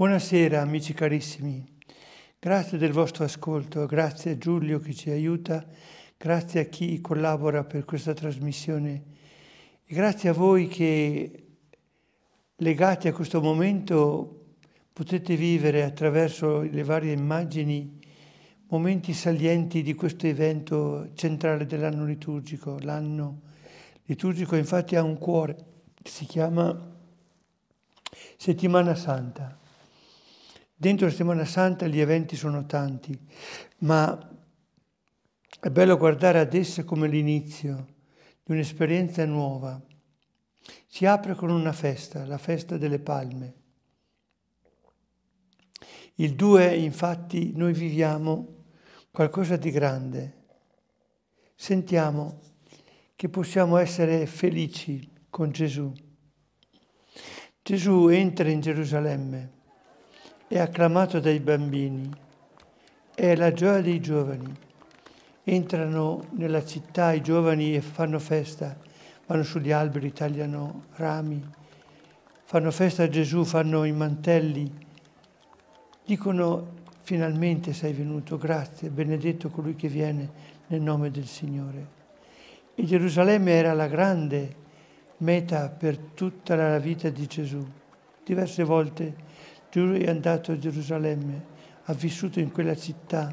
Buonasera amici carissimi, grazie del vostro ascolto, grazie a Giulio che ci aiuta, grazie a chi collabora per questa trasmissione e grazie a voi che legati a questo momento potete vivere attraverso le varie immagini momenti salienti di questo evento centrale dell'anno liturgico. L'anno liturgico infatti ha un cuore, che si chiama Settimana Santa. Dentro la settimana santa gli eventi sono tanti, ma è bello guardare ad essa come l'inizio di un'esperienza nuova. Si apre con una festa, la festa delle palme. Il 2, infatti, noi viviamo qualcosa di grande. Sentiamo che possiamo essere felici con Gesù. Gesù entra in Gerusalemme è acclamato dai bambini, è la gioia dei giovani. Entrano nella città i giovani e fanno festa, vanno sugli alberi, tagliano rami, fanno festa a Gesù, fanno i mantelli, dicono finalmente sei venuto, grazie, benedetto colui che viene nel nome del Signore. E Gerusalemme era la grande meta per tutta la vita di Gesù. Diverse volte lui è andato a Gerusalemme, ha vissuto in quella città,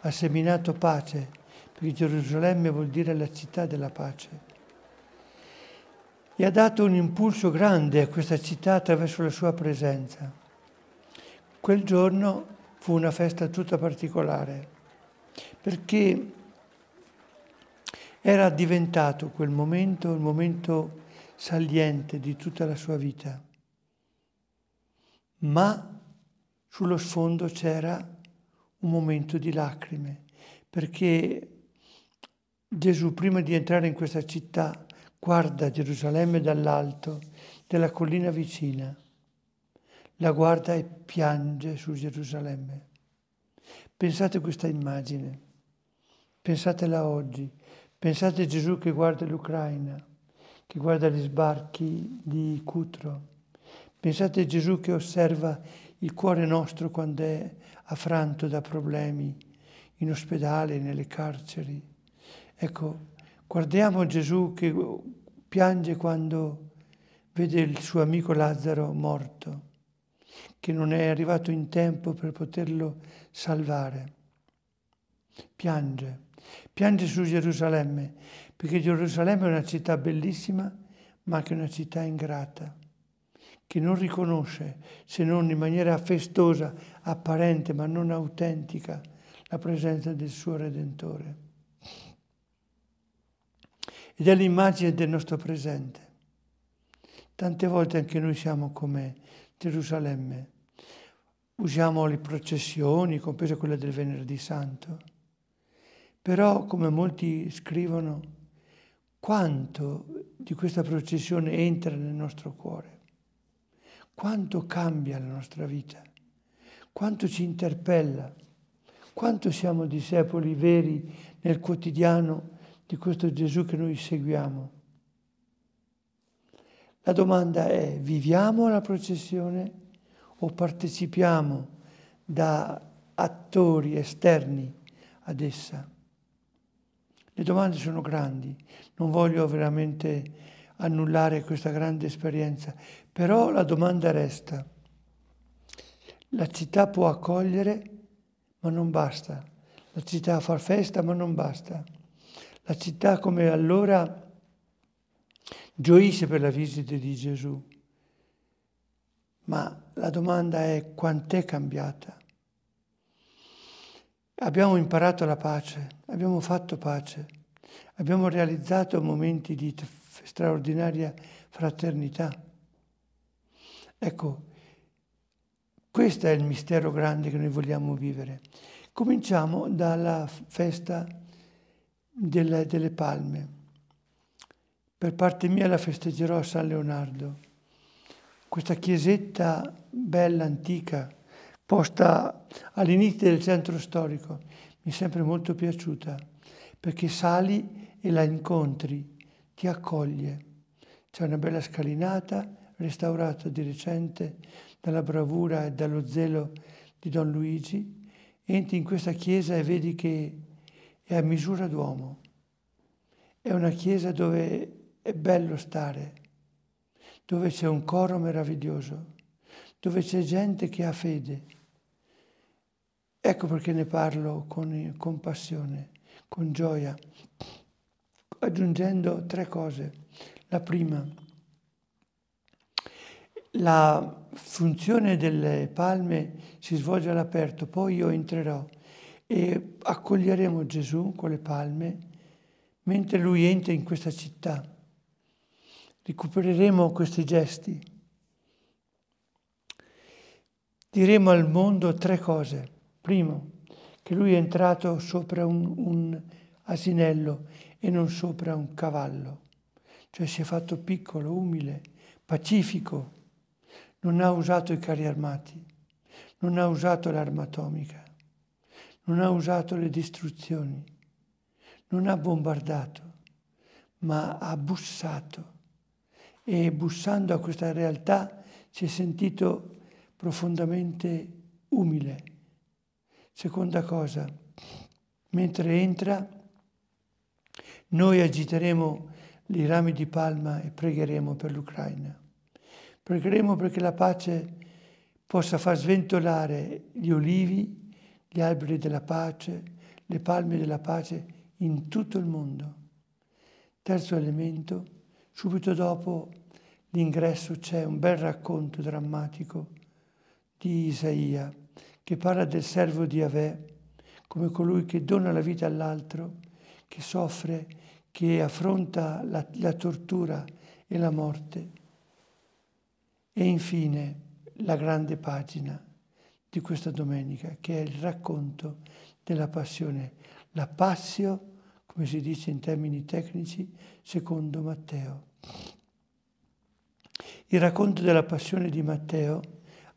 ha seminato pace, perché Gerusalemme vuol dire la città della pace. E ha dato un impulso grande a questa città attraverso la sua presenza. Quel giorno fu una festa tutta particolare, perché era diventato quel momento il momento saliente di tutta la sua vita ma sullo sfondo c'era un momento di lacrime, perché Gesù prima di entrare in questa città guarda Gerusalemme dall'alto, della collina vicina, la guarda e piange su Gerusalemme. Pensate a questa immagine, pensatela oggi, pensate a Gesù che guarda l'Ucraina, che guarda gli sbarchi di Cutro, Pensate a Gesù che osserva il cuore nostro quando è affranto da problemi, in ospedale, nelle carceri. Ecco, guardiamo Gesù che piange quando vede il suo amico Lazzaro morto, che non è arrivato in tempo per poterlo salvare. Piange, piange su Gerusalemme, perché Gerusalemme è una città bellissima, ma anche una città ingrata che non riconosce se non in maniera festosa, apparente ma non autentica, la presenza del suo Redentore. Ed è l'immagine del nostro presente. Tante volte anche noi siamo come Gerusalemme, usiamo le processioni, compresa quella del venerdì santo, però come molti scrivono, quanto di questa processione entra nel nostro cuore? quanto cambia la nostra vita, quanto ci interpella, quanto siamo discepoli veri nel quotidiano di questo Gesù che noi seguiamo. La domanda è, viviamo la processione o partecipiamo da attori esterni ad essa? Le domande sono grandi, non voglio veramente annullare questa grande esperienza, però la domanda resta. La città può accogliere, ma non basta. La città fa festa, ma non basta. La città come allora gioisce per la visita di Gesù. Ma la domanda è quant'è cambiata? Abbiamo imparato la pace, abbiamo fatto pace, abbiamo realizzato momenti di straordinaria fraternità. Ecco, questo è il mistero grande che noi vogliamo vivere. Cominciamo dalla festa delle, delle palme. Per parte mia la festeggerò a San Leonardo questa chiesetta bella, antica, posta all'inizio del centro storico, mi è sempre molto piaciuta, perché sali e la incontri, ti accoglie. C'è una bella scalinata restaurato di recente dalla bravura e dallo zelo di Don Luigi, entri in questa chiesa e vedi che è a misura d'uomo. È una chiesa dove è bello stare, dove c'è un coro meraviglioso, dove c'è gente che ha fede. Ecco perché ne parlo con, con passione, con gioia, aggiungendo tre cose. La prima, la funzione delle palme si svolge all'aperto, poi io entrerò e accoglieremo Gesù con le palme mentre lui entra in questa città. Recupereremo questi gesti. Diremo al mondo tre cose. Primo, che lui è entrato sopra un, un asinello e non sopra un cavallo, cioè si è fatto piccolo, umile, pacifico non ha usato i carri armati, non ha usato l'arma atomica, non ha usato le distruzioni, non ha bombardato, ma ha bussato e bussando a questa realtà si è sentito profondamente umile. Seconda cosa, mentre entra, noi agiteremo i rami di palma e pregheremo per l'Ucraina. Pregheremo perché la pace possa far sventolare gli olivi, gli alberi della pace, le palme della pace in tutto il mondo. Terzo elemento, subito dopo l'ingresso c'è un bel racconto drammatico di Isaia che parla del servo di Yahweh come colui che dona la vita all'altro, che soffre, che affronta la, la tortura e la morte e infine la grande pagina di questa domenica, che è il racconto della passione, la passio, come si dice in termini tecnici, secondo Matteo. Il racconto della passione di Matteo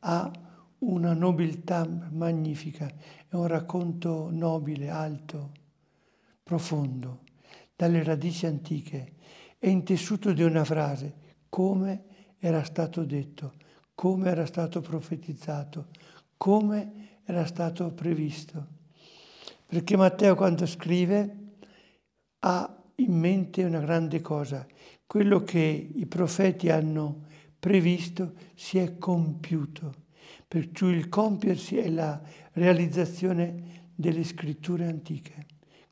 ha una nobiltà magnifica, è un racconto nobile, alto, profondo, dalle radici antiche, è intessuto di una frase, come era stato detto, come era stato profetizzato, come era stato previsto. Perché Matteo quando scrive ha in mente una grande cosa, quello che i profeti hanno previsto si è compiuto, perciò il compiersi è la realizzazione delle scritture antiche,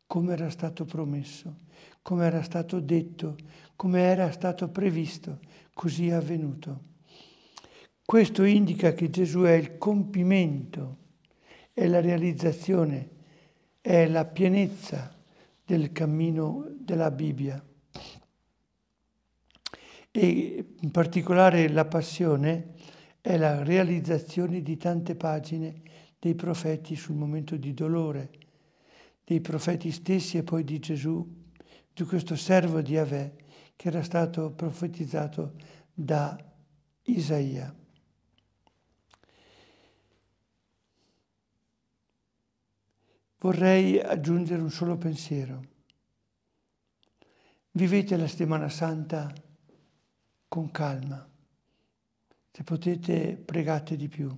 come era stato promesso come era stato detto, come era stato previsto, così è avvenuto. Questo indica che Gesù è il compimento, è la realizzazione, è la pienezza del cammino della Bibbia. E in particolare la passione è la realizzazione di tante pagine dei profeti sul momento di dolore, dei profeti stessi e poi di Gesù di questo servo di Yahweh che era stato profetizzato da Isaia. Vorrei aggiungere un solo pensiero. Vivete la settimana santa con calma. Se potete pregate di più.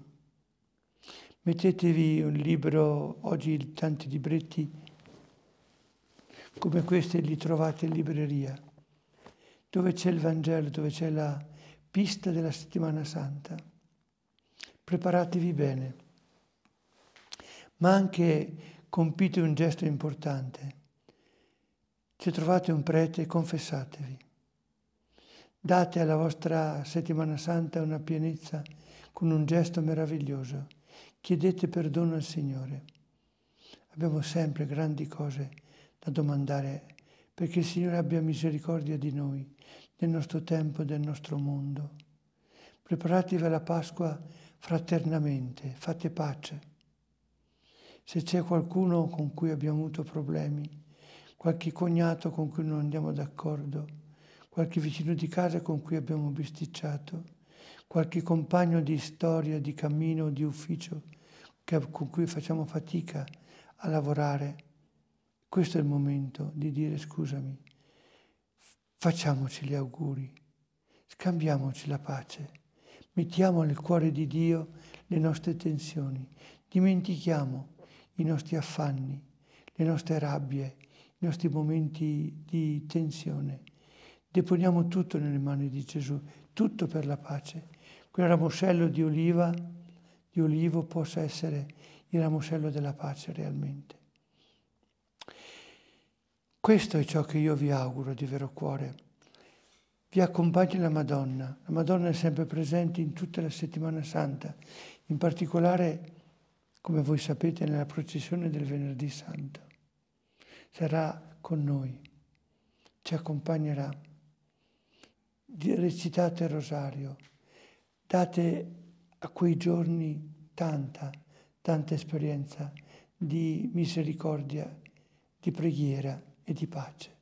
Mettetevi un libro, oggi tanti libretti, come queste li trovate in libreria, dove c'è il Vangelo, dove c'è la pista della settimana santa. Preparatevi bene, ma anche compite un gesto importante. Se trovate un prete, confessatevi. Date alla vostra settimana santa una pienezza con un gesto meraviglioso. Chiedete perdono al Signore. Abbiamo sempre grandi cose da domandare perché il Signore abbia misericordia di noi, del nostro tempo e del nostro mondo. Preparatevi alla Pasqua fraternamente, fate pace. Se c'è qualcuno con cui abbiamo avuto problemi, qualche cognato con cui non andiamo d'accordo, qualche vicino di casa con cui abbiamo bisticciato, qualche compagno di storia, di cammino, di ufficio con cui facciamo fatica a lavorare, questo è il momento di dire scusami, facciamoci gli auguri, scambiamoci la pace, mettiamo nel cuore di Dio le nostre tensioni, dimentichiamo i nostri affanni, le nostre rabbie, i nostri momenti di tensione. Deponiamo tutto nelle mani di Gesù, tutto per la pace. Quel ramoscello di oliva, di olivo possa essere il ramoscello della pace realmente. Questo è ciò che io vi auguro di vero cuore. Vi accompagni la Madonna. La Madonna è sempre presente in tutta la settimana santa, in particolare, come voi sapete, nella processione del venerdì santo. Sarà con noi, ci accompagnerà. Recitate il rosario, date a quei giorni tanta, tanta esperienza di misericordia, di preghiera e di pace.